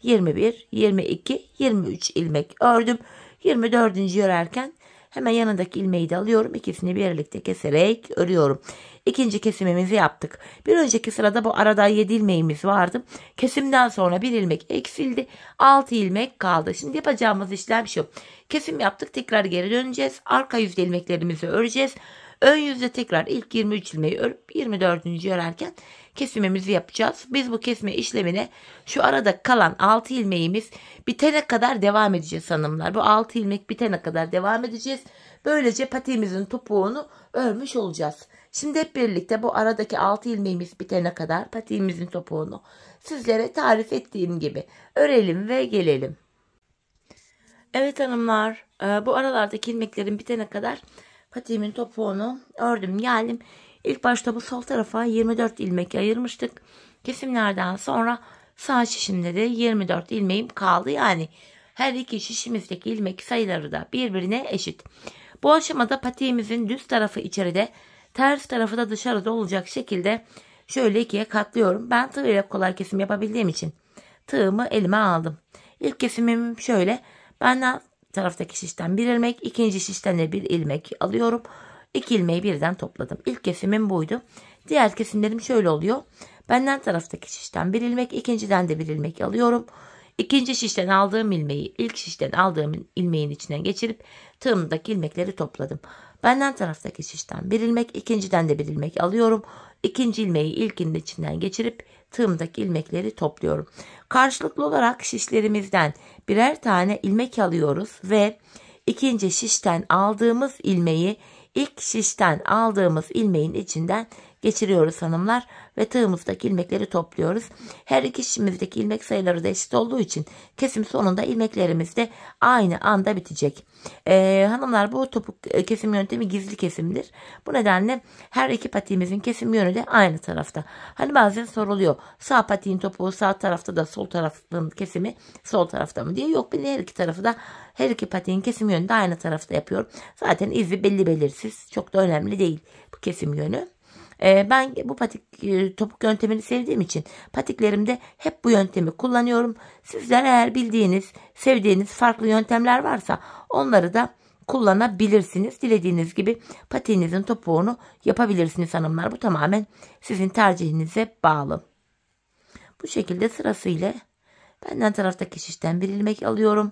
21, 22, 23 ilmek ördüm. 24. örerken hemen yanındaki ilmeği de alıyorum. İkisini birlikte keserek örüyorum ikinci kesimimizi yaptık. Bir önceki sırada bu arada 7 ilmeğimiz vardı. Kesimden sonra bir ilmek eksildi. 6 ilmek kaldı. Şimdi yapacağımız işlem şu. Kesim yaptık tekrar geri döneceğiz. Arka yüzde ilmeklerimizi öreceğiz. Ön yüzde tekrar ilk 23 ilmeği örüp 24. örerken kesimimizi yapacağız. Biz bu kesme işlemine şu arada kalan 6 ilmeğimiz bitene kadar devam edeceğiz hanımlar. Bu 6 ilmek bitene kadar devam edeceğiz. Böylece patiğimizin topuğunu örmüş olacağız. Şimdi hep birlikte bu aradaki 6 ilmeğimiz bitene kadar patiğimizin topuğunu sizlere tarif ettiğim gibi örelim ve gelelim. Evet hanımlar e, bu aralardaki ilmeklerin bitene kadar patiğimin topuğunu ördüm geldim. İlk başta bu sol tarafa 24 ilmek ayırmıştık. Kesimlerden sonra sağ şişimde de 24 ilmeğim kaldı. Yani her iki şişimizdeki ilmek sayıları da birbirine eşit. Bu aşamada patiğimizin düz tarafı içeride Ters tarafı da dışarıda olacak şekilde şöyle ikiye katlıyorum. Ben tığ ile kolay kesim yapabildiğim için tığımı elime aldım. İlk kesimim şöyle. Benden taraftaki şişten bir ilmek, ikinci şişten de bir ilmek alıyorum. İki ilmeği birden topladım. İlk kesimim buydu. Diğer kesimlerim şöyle oluyor. Benden taraftaki şişten bir ilmek, ikinciden de bir ilmek alıyorum. İkinci şişten aldığım ilmeği ilk şişten aldığım ilmeğin içine geçirip tığımdaki ilmekleri topladım. Benden tarafta geçişten bir ilmek, ikinciden de bir ilmek alıyorum. İkinci ilmeği ilkinin içinden geçirip tığımdaki ilmekleri topluyorum. Karşılıklı olarak şişlerimizden birer tane ilmek alıyoruz ve ikinci şişten aldığımız ilmeği ilk şişten aldığımız ilmeğin içinden geçiriyoruz hanımlar ve tığımızdaki ilmekleri topluyoruz. Her iki şişimizdeki ilmek sayıları da eşit olduğu için kesim sonunda ilmeklerimiz de aynı anda bitecek. Ee, hanımlar bu topuk e, kesim yöntemi gizli kesimdir. Bu nedenle her iki patiğimizin kesim yönü de aynı tarafta. Hani bazen soruluyor sağ patiğin topuğu sağ tarafta da sol tarafın kesimi sol tarafta mı diye. Yok ben her iki tarafı da her iki patiğin kesim yönü de aynı tarafta yapıyorum. Zaten izi belli belirsiz çok da önemli değil bu kesim yönü. Ee, ben bu patik e, topuk yöntemini sevdiğim için patiklerimde hep bu yöntemi kullanıyorum. Sizler eğer bildiğiniz, sevdiğiniz farklı yöntemler varsa onları da kullanabilirsiniz. Dilediğiniz gibi patiğinizin topuğunu yapabilirsiniz hanımlar. Bu tamamen sizin tercihinize bağlı. Bu şekilde sırasıyla benden taraftaki şişten bir ilmek alıyorum.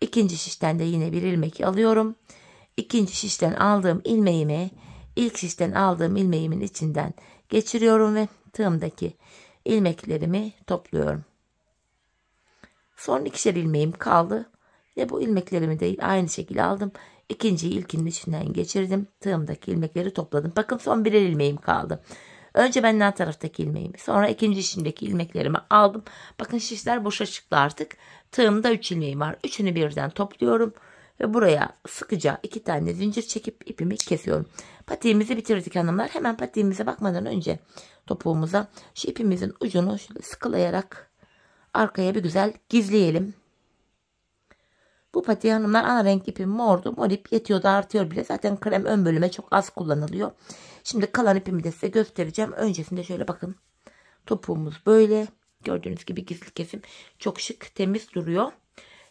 İkinci şişten de yine bir ilmek alıyorum. İkinci şişten aldığım ilmeğimi ilk şişten aldığım ilmeğimin içinden geçiriyorum ve tığımdaki ilmeklerimi topluyorum. Son ikişer ilmeğim kaldı ve bu ilmeklerimi de aynı şekilde aldım. İkinciyi ilkinin içinden geçirdim. Tığımdaki ilmekleri topladım. Bakın son birer ilmeğim kaldı. Önce benden taraftaki ilmeğimi sonra ikinci içindeki ilmeklerimi aldım. Bakın şişler boşa çıktı artık. Tığımda 3 ilmeğim var. Üçünü birden topluyorum. Ve buraya sıkıca iki tane zincir çekip ipimi kesiyorum. Patiğimizi bitirdik hanımlar. Hemen patiğimize bakmadan önce topuğumuza şu ipimizin ucunu şöyle sıkılayarak arkaya bir güzel gizleyelim. Bu patiği hanımlar ana renk ipim mordu. Mor ip yetiyor da artıyor bile. Zaten krem ön bölüme çok az kullanılıyor. Şimdi kalan ipimi de size göstereceğim. Öncesinde şöyle bakın. Topuğumuz böyle. Gördüğünüz gibi gizli kesim çok şık temiz duruyor.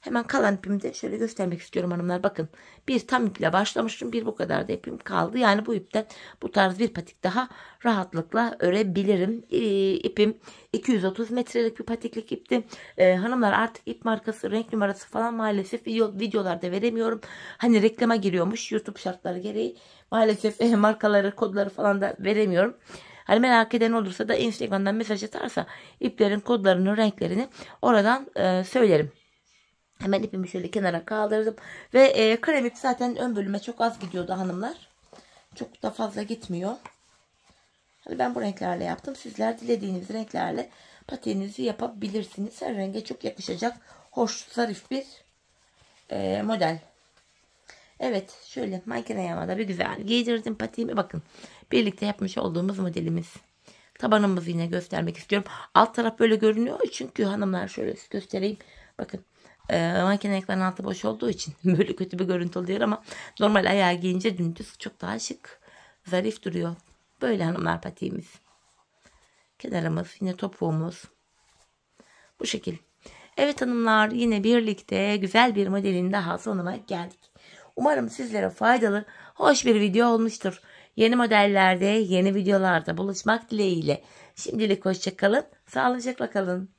Hemen kalan ipimde şöyle göstermek istiyorum hanımlar. Bakın bir tam iple başlamıştım. Bir bu kadar da ipim kaldı. Yani bu ipten bu tarz bir patik daha rahatlıkla örebilirim. Ee, ipim 230 metrelik bir patiklik ipti. E, hanımlar artık ip markası, renk numarası falan maalesef videolarda veremiyorum. Hani reklama giriyormuş YouTube şartları gereği. Maalesef e, markaları, kodları falan da veremiyorum. Hani merak eden olursa da Instagram'dan mesaj atarsa iplerin kodlarını, renklerini oradan e, söylerim. Hemen ipimi şöyle kenara kaldırdım. Ve e, krem ip zaten ön bölüme çok az gidiyordu hanımlar. Çok da fazla gitmiyor. Hani ben bu renklerle yaptım. Sizler dilediğiniz renklerle patiğinizi yapabilirsiniz. Her renge çok yakışacak. Hoş, zarif bir e, model. Evet şöyle makine yağmada bir güzel giydirdim patiğimi. Bakın birlikte yapmış olduğumuz modelimiz. Tabanımızı yine göstermek istiyorum. Alt taraf böyle görünüyor. Çünkü hanımlar şöyle göstereyim. Bakın e, ee, makine ayaklarının altı boş olduğu için böyle kötü bir görüntü oluyor ama normal ayağı giyince dümdüz çok daha şık, zarif duruyor. Böyle hanımlar patiğimiz. Kenarımız, yine topuğumuz. Bu şekil. Evet hanımlar yine birlikte güzel bir modelin daha sonuna geldik. Umarım sizlere faydalı, hoş bir video olmuştur. Yeni modellerde, yeni videolarda buluşmak dileğiyle. Şimdilik hoşçakalın, sağlıcakla kalın.